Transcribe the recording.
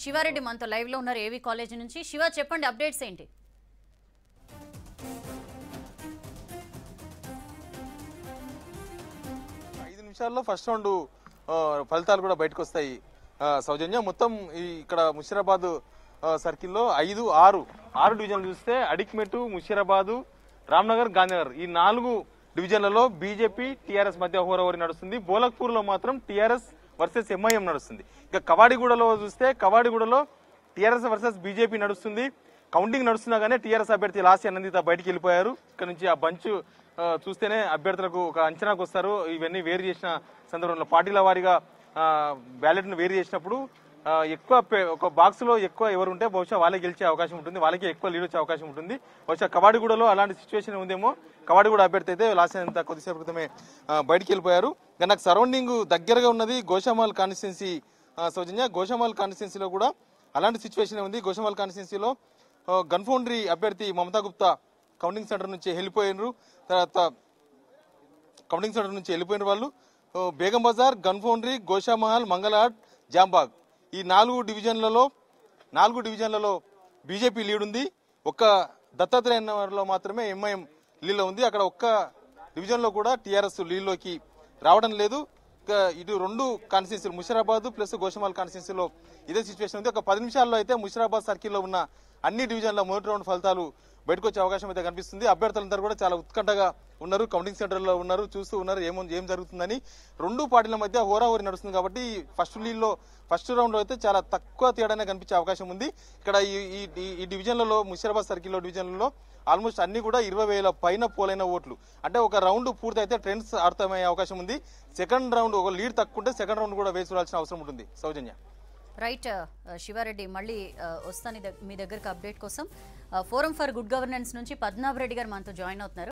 శివారెడ్డి శివారెడ్డి మనతో లైవ్ లో ఉన్నారు ఏవి కాలేజ్ నుంచి శివ చెప్పండి అప్డేట్స్ ఏంటి ఐదు నిమిషాల్లో ఫస్ట్ రౌండ్ ఫలితాలు కూడా బయటకు వస్తాయి సౌజన్య మొత్తం ఇక్కడ ముషీరాబాద్ సర్కిల్లో ఐదు ఆరు ఆరు డివిజన్లు చూస్తే అడిక్మెట్టు ముషీరాబాదు రామ్నగర్ గాంధీనగర్ ఈ నాలుగు డివిజన్లలో బీజేపీ టీఆర్ఎస్ మధ్య హోరవరి నడుస్తుంది బోలక్పూర్లో మాత్రం టీఆర్ఎస్ వర్సెస్ ఎంఐఎం నడుస్తుంది ఇక కవాడిగూడలో చూస్తే కవాడిగూడలో టీఆర్ఎస్ వర్సెస్ బీజేపీ నడుస్తుంది కౌంటింగ్ నడుస్తున్నా కానీ టీఆర్ఎస్ అభ్యర్థి లాస్య అనందిత బయటికి వెళ్ళిపోయారు ఇక్కడ నుంచి ఆ బంచ్ చూస్తేనే అభ్యర్థులకు ఒక అంచనాకు వస్తారు ఇవన్నీ వేరు చేసిన సందర్భంలో పార్టీల వారీగా బ్యాలెట్ను వేరు చేసినప్పుడు ఎక్కువ ఒక బాక్స్ లో ఎక్కువ ఎవరు ఉంటే బహుశా వాళ్ళే గెలిచే అవకాశం ఉంటుంది వాళ్ళకి ఎక్కువ లీడ్ వచ్చే అవకాశం ఉంటుంది బహుశా కవాడిగూడలో అలాంటి సిచ్యువేషన్ ఉందేమో కవాడిగూడ అభ్యర్థి అయితే లాస్ట్ అంత కొద్దిసేపు క్రితమే బయటికి వెళ్ళిపోయారు నాకు సరౌండింగ్ దగ్గరగా ఉన్నది గోషామాల్ కాన్స్టిట్యున్సీ సౌజన్య గోషామాల్ కాన్స్టిట్యున్సీలో కూడా అలాంటి సిచ్యువేషన్ ఉంది గోషామాల్ కాన్స్టిట్యున్సీలో గన్ఫౌండ్రీ అభ్యర్థి మమతా గుప్తా కౌంటింగ్ సెంటర్ నుంచి వెళ్ళిపోయినరు తర్వాత కౌంటింగ్ సెంటర్ నుంచి వెళ్ళిపోయిన వాళ్ళు బేగం బజార్ గన్ఫౌండ్రీ గోషామహల్ మంగళాట్ జాంబాగ్ ఈ నాలుగు డివిజన్లలో నాలుగు డివిజన్లలో బీజేపీ లీడ్ ఉంది ఒక్క దత్తాత్రేయ దత్తాత్రేయలో మాత్రమే ఎంఐఎం లీడ్లో ఉంది అక్కడ ఒక్క డివిజన్లో కూడా టీఆర్ఎస్ లీడ్లోకి రావడం లేదు ఇటు రెండు కాన్స్టిట్యున్సీలు ముషిరాబాదు ప్లస్ గోషమాల్ కాన్స్టిట్యున్సీలో ఇదే సిచ్యువేషన్ ఉంది ఒక పది నిమిషాల్లో అయితే ముషిరాబాద్ సర్కిల్లో ఉన్న అన్ని డివిజన్ల మొదటి రౌండ్ ఫలితాలు బయటకొచ్చే అవకాశం అయితే కనిపిస్తుంది అభ్యర్థులందరూ కూడా చాలా ఉత్కంఠగా ఉన్నారు కౌంటింగ్ సెంటర్లో ఉన్నారు చూస్తూ ఉన్నారు ఏమో ఏం జరుగుతుందని రెండు పార్టీల మధ్య హోరాహోరి నడుస్తుంది కాబట్టి ఫస్ట్ లీడ్లో ఫస్ట్ రౌండ్లో అయితే చాలా తక్కువ తేడానే కనిపించే అవకాశం ఉంది ఇక్కడ ఈ ఈ డివిజన్లలో ముషీరాబాద్ సర్కిల్లో డివిజన్లలో ఆల్మోస్ట్ అన్ని కూడా ఇరవై వేల పైన పోలైన ఓట్లు అంటే ఒక రౌండ్ పూర్తయితే ట్రెండ్స్ అర్థమయ్యే అవకాశం ఉంది సెకండ్ రౌండ్ ఒక లీడ్ తక్కువ ఉంటే సెకండ్ రౌండ్ కూడా వేసుకోవాల్సిన అవసరం ఉంటుంది సౌజన్య రైట్ శివారెడ్డి మళ్ళీ వస్తాను మీ దగ్గరకు అప్డేట్ కోసం ఫోరం ఫర్ గుడ్ గవర్నెన్స్ నుంచి రెడ్డి గారు మనతో జాయిన్ అవుతున్నారు